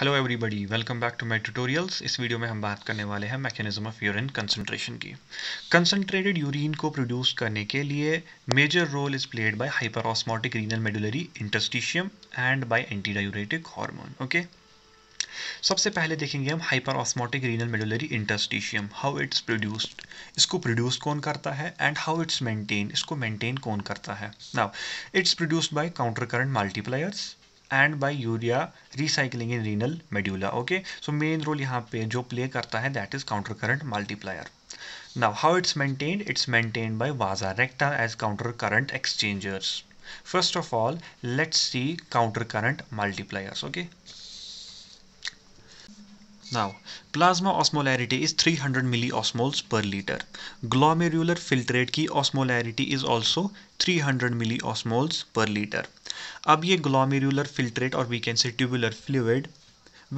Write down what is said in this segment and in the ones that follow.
Hello everybody welcome back to my tutorials इस video में हम बात करने वाले हैं मैकेनिज्म ऑफ यूरिन कंसंट्रेशन की कंसंट्रेटेड यूरिन को प्रोड्यूस करने के लिए major role is played by hyperosmotic renal medullary interstitium and by antidiuretic hormone okay सबसे पहले देखेंगे हम hyper osmotic renal medullary interstitium how it's produced इसको प्रोड्यूस कौन करता है एंड हाउ इट्स मेंटेन इसको मेंटेन कौन करता है now it's produced by counter current multipliers and by urea recycling in renal medulla okay so main role यहाँ पे जो प्ले करता है that is counter current multiplier now how it's maintained it's maintain by vasa recta as counter current exchangers first of all let's see counter current multipliers okay now plasma osmolarity is 300 hundred milli osmoles per litre glomerular filtrate की osmolarity is also three hundred milli osmoles per litre अब ये glomerular filtrate और we can say tubular fluid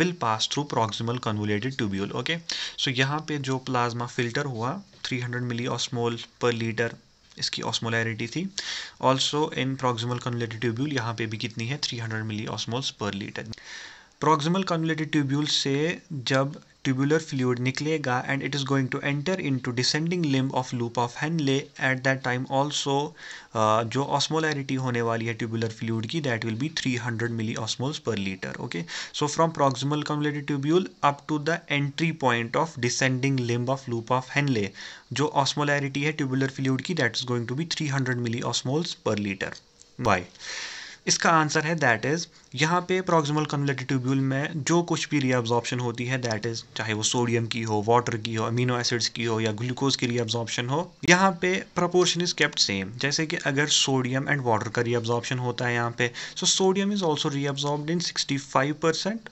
will pass through proximal convoluted tubule okay so यहाँ पे जो plasma filter हुआ 300 milli osmole per litre इसकी osmolarity थी also in proximal convoluted tubule यहाँ पे भी कितनी है 300 milli osmoles per litre proximal convoluted tubule से जब tubular fluid निकलेगा and it is going to enter into descending limb of loop of Henle at that time also uh, जो osmolarity होने वाली है tubular fluid की that will be 300 milliosmoles per liter okay so from proximal convoluted tubule up to the entry point of descending limb of loop of Henle जो osmolarity है tubular fluid की that is going to be 300 milliosmoles per liter why इसका answer है that is यहाँ पे proximal convoluted tubule में जो कुछ भी रीअब्जॉर्प्शन होती है दैट इज़ चाहे वो सोडियम की हो वाटर की हो अमीनो एसिड्स की हो या ग्लूकोज की रीअब्जॉर्प्शन हो यहाँ पे प्रपोर्शन इज केप्ट सेम जैसे कि अगर सोडियम एंड वाटर का रीअब्जॉर्प्शन होता है यहाँ पे so sodium is also reabsorb in sixty five percent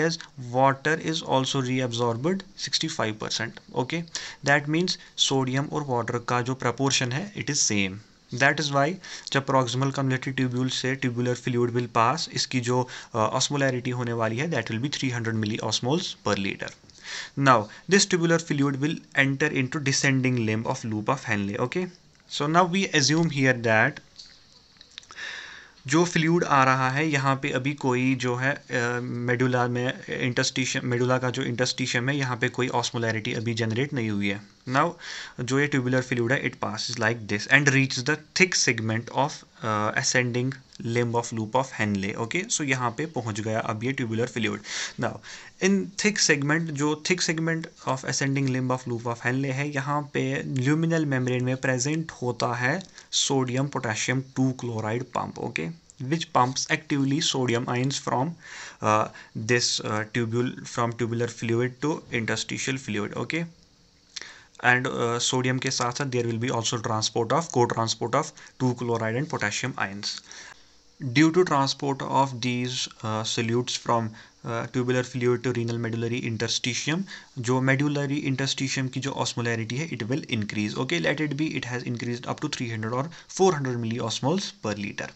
as water is also also sixty five percent okay that means sodium और वाटर का जो प्रपोर्शन है it is same that is why जब प्रोक्सिमल कम्युनिटी ट्यूब्यूल से tubular fluid will pass इसकी जो osmolarity uh, होने वाली है that will be three hundred milli osmoles per litre now this tubular fluid will enter into descending limb of loop of Henle okay so now we assume here that जो fluid आ रहा है यहाँ पे अभी कोई जो है मेडुला में इंटस्टिश मेडुला का जो इंटरस्टिशियम है यहाँ पे कोई ऑस्मोलैरिटी अभी जनरेट नहीं हुई है नाउ जो ये ट्यूबुलर फ्लूड है it pass like this and reach the thick segment of ascending limb of loop of Henle okay so यहाँ पे पहुँच गया अब ये tubular fluid now in thick segment जो thick segment of ascending limb of loop of Henle है यहाँ पे ल्यूमिनल मेम्ब्रेन में प्रेजेंट होता है sodium potassium 2 chloride pump okay which pumps actively sodium ions from uh, this uh, tubule from tubular fluid to interstitial fluid okay and uh, sodium ke saath saath there will be also transport of co-transport of 2 chloride and potassium ions due to transport of these solutes from tubular fluid to renal medullary interstitium जो medullary interstitium की जो osmolarity है it will increase okay let it be it has increase up to 300 और 400 milli osmoles per litre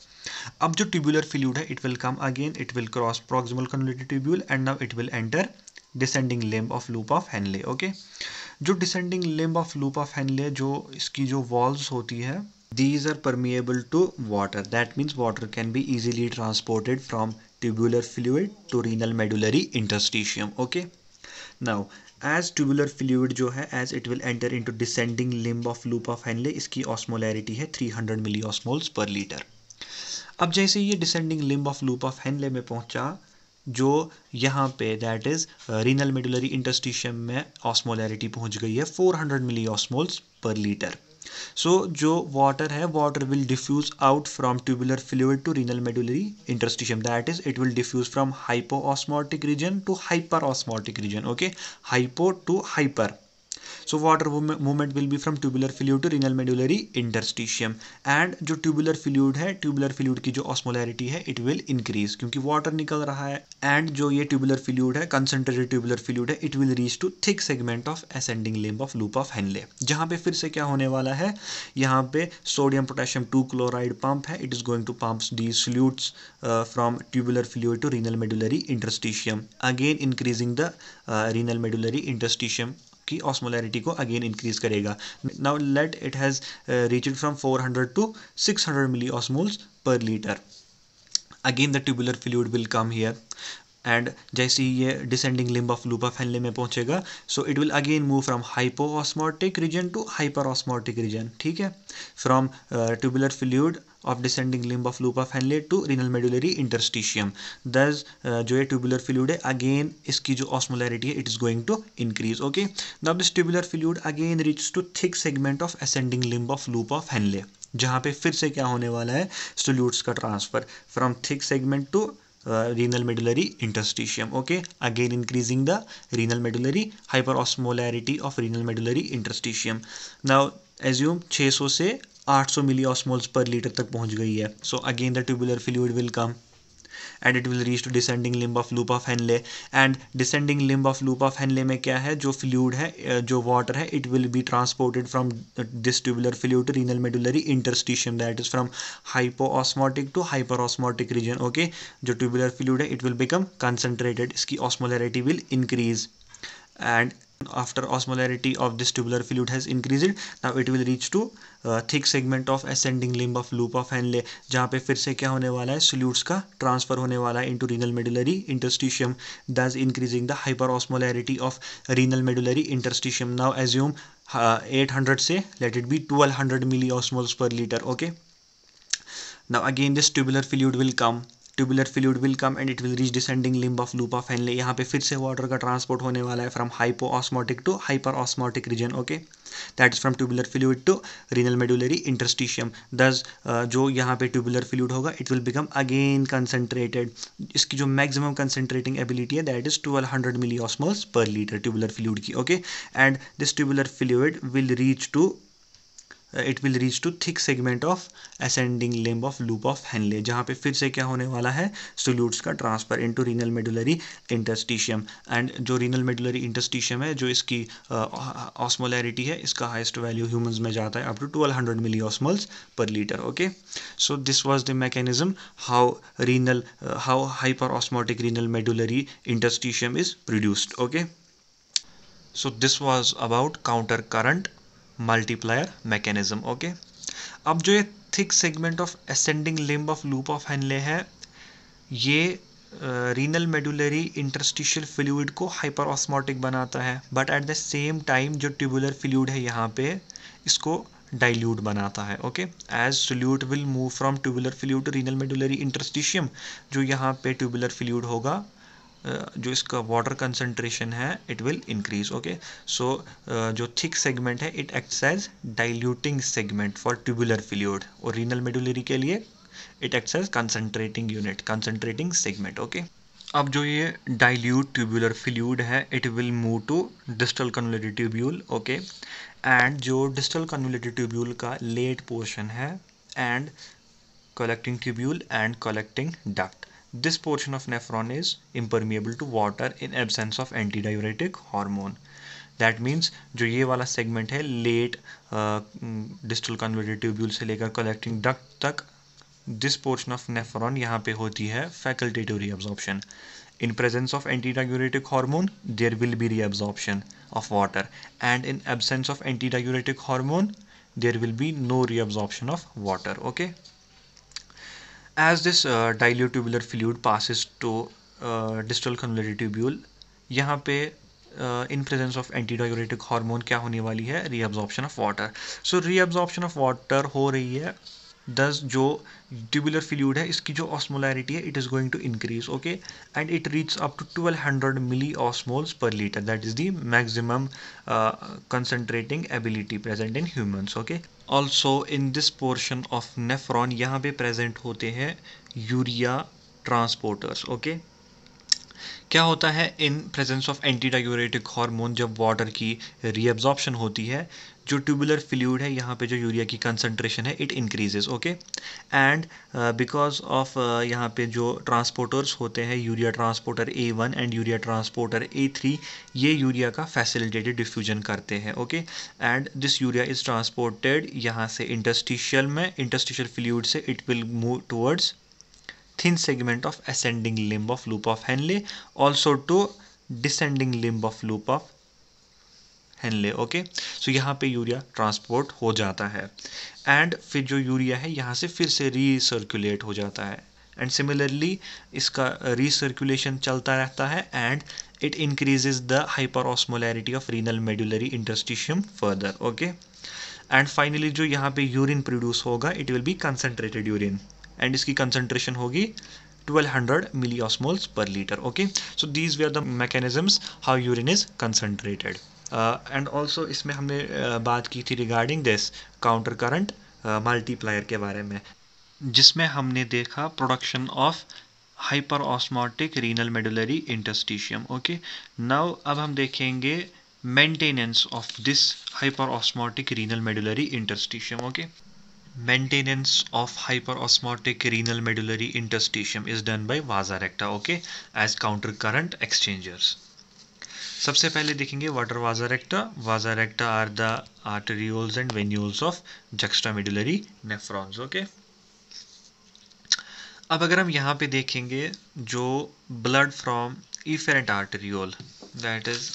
अब जो tubular fluid है it will come again it will cross proximal converted tubule and now it will enter descending limb of loop of Henle okay जो descending limb of loop of Henle जो इसकी जो walls होती है these are permeable to water that means water can be easily transported from tubular fluid to renal medullary interstitium okay now as tubular fluid जो है as it will enter into descending limb of loop of Henle इसकी osmolarity है 300 milli osmoles per litre अब जैसे ये descending limb of loop of Henle में पहुंचा जो यहाँ पे that is renal medullary interstitium में ऑस्मोलैरिटी पहुंच गई है 400 milli osmoles per litre so so, जो वाटर है water will diffuse out from tubular fluid to renal medullary interstitium that is it will diffuse from hypo osmotic region to hyper osmotic region okay hypo to hyper so water movement will be from tubular fluid to renal medullary interstitium and जो tubular fluid है tubular fluid की जो osmolarity है it will increase क्योंकि water निकल रहा है and जो ये ट्यूबुलर फिल्यूड है कंसेंट्रेटेड ट्यूबुलर फिल्यूड है it will reach to thick segment of ascending limb of loop of Henle जहाँ पे फिर से क्या होने वाला है यहाँ पे sodium potassium two chloride pump है it is going to pump the solutes from tubular fluid to renal medullary interstitium again increasing the renal medullary interstitium की ऑस्मोलैरिटी को अगेन इंक्रीज करेगा now let it has reached from 400 to 600 milli osmoles per litre again the tubular fluid will come here and जैसे ही ये descending limb of लूपा फैलने में पहुंचेगा so it will again move from hypo osmotic region to hyper osmotic region ठीक है from tubular fluid of descending limb of loop of Henle to renal medullary interstitium. Thus uh, जो है tubular fluid है again इसकी जो osmolarity है it is going to increase. Okay. Now this tubular fluid again reaches to thick segment of ascending limb of loop of Henle. जहाँ पे फिर से क्या होने वाला है सोल्यूट्स का transfer from thick segment to renal medullary interstitium okay again increasing the renal medullary hyperosmolarity of renal medullary interstitium now assume 600 से 800 ऑसमोल्स पर लीटर तक पहुंच गई है so again the tubular fluid will come and it will reach to descending limb of loop of Henle and descending limb of loop of Henle में क्या है जो फ्लूड है जो वाटर है it will be transported from this tubular fluid to renal medullary interstitium that is from hypo osmotic to hyper osmotic region okay जो tubular fluid है it will become concentrated इसकी osmolarity will increase and after osmolarity of this tubular fluid has increased now it will reach to thick segment of ascending limb of loop of Henle जहाँ पे फिर से क्या होने वाला है सोल्यूट्स का ट्रांसफर होने वाला है into renal medullary interstitium thus increasing the hyper osmolarity of renal medullary interstitium now assume eight hundred से let it be twelve hundred milli osmoles per litre okay now again this tubular fluid will come tubular fluid will come and it will reach descending limb of loop of Henle यहाँ पे फिर से water का transport होने वाला है from hypo osmotic to hyper osmotic region okay that is from tubular fluid to renal medullary interstitium thus जो यहाँ पे ट्यूबुलर फ्लूड होगा it will become again concentrated इसकी जो मैक्सिमम कंसनट्रेटिंग एबिलिटी है that is twelve hundred milli osmoles per litre tubular fluid की okay and this tubular fluid will reach to it will reach to thick segment of ascending limb of loop of Henle जहाँ पे फिर से क्या होने वाला है solutes का transfer into renal medullary interstitium and जो रीनल मेडुलरी इंटस्टिशियम है जो इसकी ऑस्मोलैरिटी uh, है इसका हाइस्ट वैल्यू ह्यूमंस में जाता है up to twelve hundred milli osmoles per litre okay so this was the mechanism how renal how hyper osmotic renal medullary interstitium is produced okay so this was about counter current multiplier mechanism okay अब जो ये thick segment of ascending limb of loop of Henle है ये renal medullary interstitial fluid को hyper osmotic बनाता है but at the same time जो tubular fluid है यहाँ पे इसको डाइल्यूट बनाता है okay as solute will move from tubular fluid to renal medullary interstitium जो यहाँ पे ट्यूबुलर फ्लूड होगा जो इसका वाटर कंसनट्रेशन है it will increase okay so जो थिक सेगमेंट है it acts as diluting segment for tubular fluid और रीनल मेडुलरी के लिए it acts as concentrating unit concentrating segment okay अब जो ये डाइल्यूट ट्यूबुलर फिल्यूड है it will move to distal convoluted tubule okay and जो distal convoluted tubule का late portion है and collecting tubule and collecting duct This portion of nephron is impermeable to water in absence of antidiuretic hormone. That means जो ये वाला segment है late distal converted tubule से लेकर collecting duct तक this portion of nephron यहाँ पे होती है facultative reabsorption in presence of antidiuretic hormone there will be reabsorption of water and in absence of antidiuretic hormone there will be no reabsorption of water okay as this uh, dilutubular fluid passes to uh, distal convoluted tubule यहाँ पे in presence of antidiuretic hormone क्या होने वाली है reabsorption of water so reabsorption of water हो रही है दस जो ट्यूबुलर फ्लूड है इसकी जो ऑस्मोलैरिटी है it is going to increase okay and it reach up to twelve hundred milli osmoles per litre that is the maximum concentrating ability present in humans okay also in this portion of nephron यहाँ पे present होते हैं urea transporters okay क्या होता है in presence of antidiuretic hormone जब water की reabsorption होती है जो ट्यूबुलर फ्लूड है यहाँ पे जो यूरिया की कंसनट्रेशन है it increases okay and because of यहाँ पे जो ट्रांसपोर्टर्स होते हैं urea transporter A one and urea transporter A three ये यूरिया का फैसिलिटेटेड डिफ्यूजन करते हैं ओके and this urea is transported यहाँ से इंटस्टिशियल में इंटस्टिशियल फ्लूड से it will move towards thin segment of ascending limb of loop of Henle also to descending limb of loop of Henle okay so यहाँ पे urea transport हो जाता है and फिर जो यूरिया है यहाँ से फिर से रीसर्कुलेट हो जाता है एंड सिमिलरली इसका रीसर्कुलेशन चलता रहता है and it increases the hyper osmolarity of renal medullary interstitium further okay and finally जो यहाँ पे यूरिन प्रोड्यूस होगा it will be concentrated urine and इसकी कंसनट्रेशन होगी 1200 hundred milli osmoles per litre okay so these way are the mechanism how urine is concentrated and uh, also इसमें हमने uh, बात की थी regarding this counter current multiplier के बारे में जिसमें हमने देखा production of hyper osmotic renal medullary interstitium okay now अब हम देखेंगे maintenance of this hyper osmotic renal medullary interstitium okay maintenance of hyper osmotic renal medullary interstitium is done by vasa recta okay as counter current exchangers सबसे पहले देखेंगे water vasa recta vasa recta are the arterioles and venules of juxtamedullary nephrons okay अब अगर हम यहाँ पे देखेंगे जो blood from efferent arteriole that is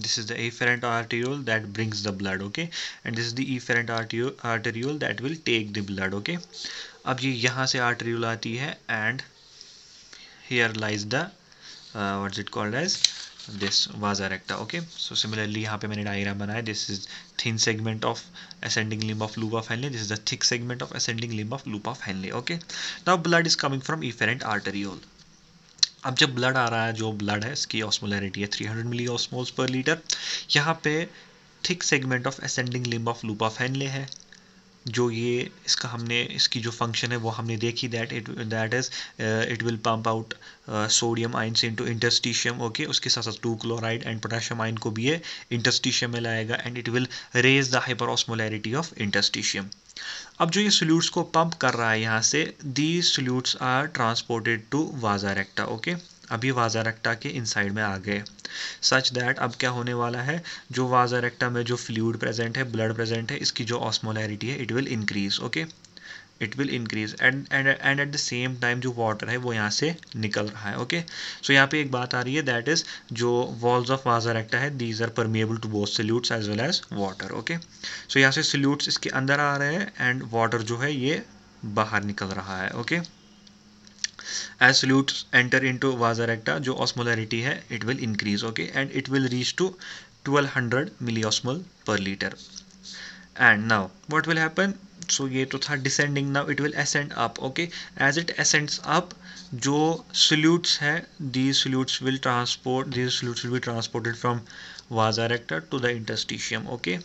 this is the efferent arteriole that brings the blood okay and this is the efferent arteriole that will take the blood okay अब ये यहाँ से आर्टरियोल आती है and here lies the what is it called as this vasa recta okay so similarly यहाँ पे मैंने diagram बनाया this is thin segment of ascending limb of loop of Henle this is the thick segment of ascending limb of loop of Henle okay now blood is coming from efferent arteriole अब जब blood आ रहा है जो blood है इसकी osmolarity है three hundred मिली osmoles per litre यहाँ पे thick segment of ascending limb of loop of Henle है जो ये इसका हमने इसकी जो फंक्शन है वो हमने देखी that it that is it will pump out sodium ions into interstitium okay उसके साथ साथ टू क्लोराइड एंड पोटाशियम आइन को भी ये इंटरस्टिशियम में लाएगा and it will raise the hyperosmolarity of interstitium अब जो ये सोल्यूट्स को पंप कर रहा है यहाँ से the solutes are transported to vasa recta okay अभी वाजा रेक्टा के इनसाइड में आ गए सच दैट अब क्या होने वाला है जो वाजा रेक्टा में जो फ्लूड प्रेजेंट है ब्लड प्रेजेंट है इसकी जो ऑस्मोलैरिटी है it will increase okay it will increase and and and at the same time जो वाटर है वो यहाँ से निकल रहा है ओके सो यहाँ पे एक बात आ रही है दैट इज जो वॉल्स ऑफ वाजा रेक्टा है these are permeable to both solutes as well as water okay so यहाँ से सल्यूट्स इसके अंदर आ रहे हैं एंड वाटर जो है ये बाहर निकल रहा है okay okay? As solute enter into vasa recta जो ऑस्मोलैरिटी है it will increase okay and it will reach to twelve hundred milli osmole per litre and now what will happen so ये तो था descending now it will ascend up okay as it ascends up जो solutes है the solutes will transport the solutes will भी transported from vasa recta to the interstitium okay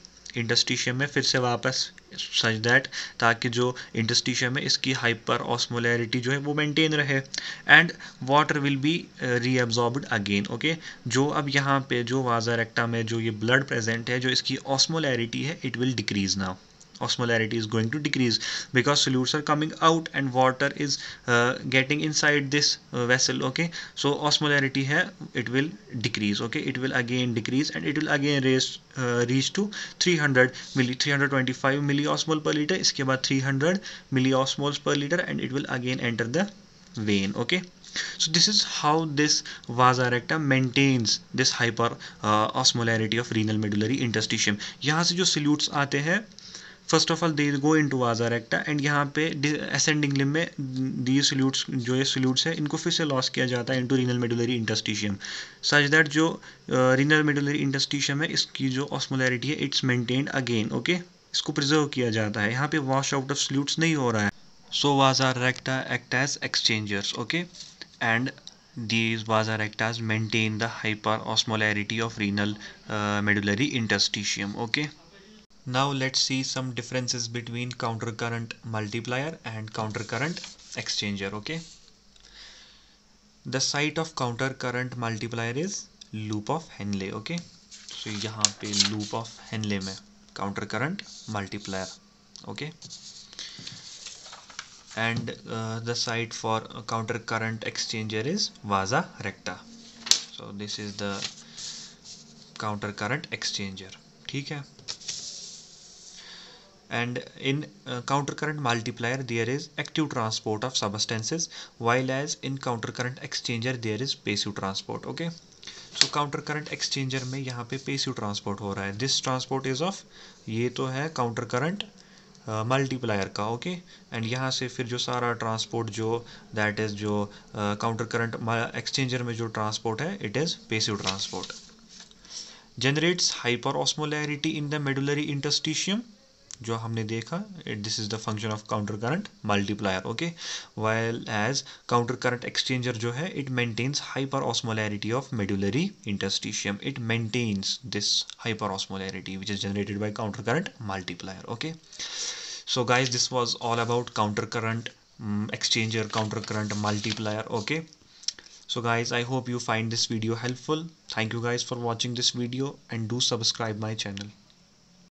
इंडस्ट्रीशियम में फिर से वापस सच दैट ताकि जो इंडस्टिशियम है इसकी हाइपर ऑस्मोलैरिटी जो है वो मेंटेन रहे and water will be reabsorbed again okay जो अब यहाँ पे जो वाजा रेक्टा में जो ये ब्लड प्रेजेंट है जो इसकी ऑस्मोलैरिटी है it will decrease now osmolarity is going to decrease because solutes are coming out and water is uh, getting inside this uh, vessel okay so osmolarity hai it will decrease okay it will again decrease and it will again raise uh, reach to 300 milli 325 milliosmol per liter iske baad 300 milliosmoles per liter and it will again enter the vein okay so this is how this vasa recta maintains this hyper uh, osmolarity of renal medullary interstitium yahan se jo solutes aate hain first of all they go into vasa recta and यहाँ पे ascending लिम में दी solutes जो ये salutes है इनको फिर से loss किया जाता है into renal medullary interstitium such that जो रीनल मेडुलरी इंटस्टिशियम है इसकी जो ऑस्मोलैरिटी है इट्स मेनटेन अगेन ओके इसको प्रिजर्व किया जाता है यहाँ पे वॉश आउट ऑफ सोल्यूट्स नहीं हो रहा है so vasa recta act as exchangers okay and these vasorectas maintain the hyper of of renal medullary interstitium okay Now let's see some differences between countercurrent multiplier and countercurrent exchanger. Okay. The site of countercurrent multiplier is loop of Henle. Okay. So यहाँ पे loop of Henle में countercurrent multiplier. Okay. And uh, the site for countercurrent exchanger is vasa recta. So this is the countercurrent exchanger. ठीक है and in uh, countercurrent multiplier there is active transport of substances while as in countercurrent exchanger there is passive transport okay so counter current exchanger में यहाँ पे passive transport हो रहा है this transport is of ये तो है counter current multiplier का ओके okay? एंड यहाँ से फिर जो सारा ट्रांसपोर्ट जो दैट इज़ जो काउंटर करंट एक्सचेंजर में जो ट्रांसपोर्ट है it is passive transport generates hyperosmolarity in the medullary interstitium जो हमने देखा it this is the function of counter current multiplier okay while as counter current exchanger जो है it maintains hyper osmolarity of medullary interstitium it maintains this hyper osmolarity which is generated by counter current multiplier okay so guys this was all about counter current exchanger counter current multiplier okay so guys i hope you find this video helpful thank you guys for watching this video and do subscribe my channel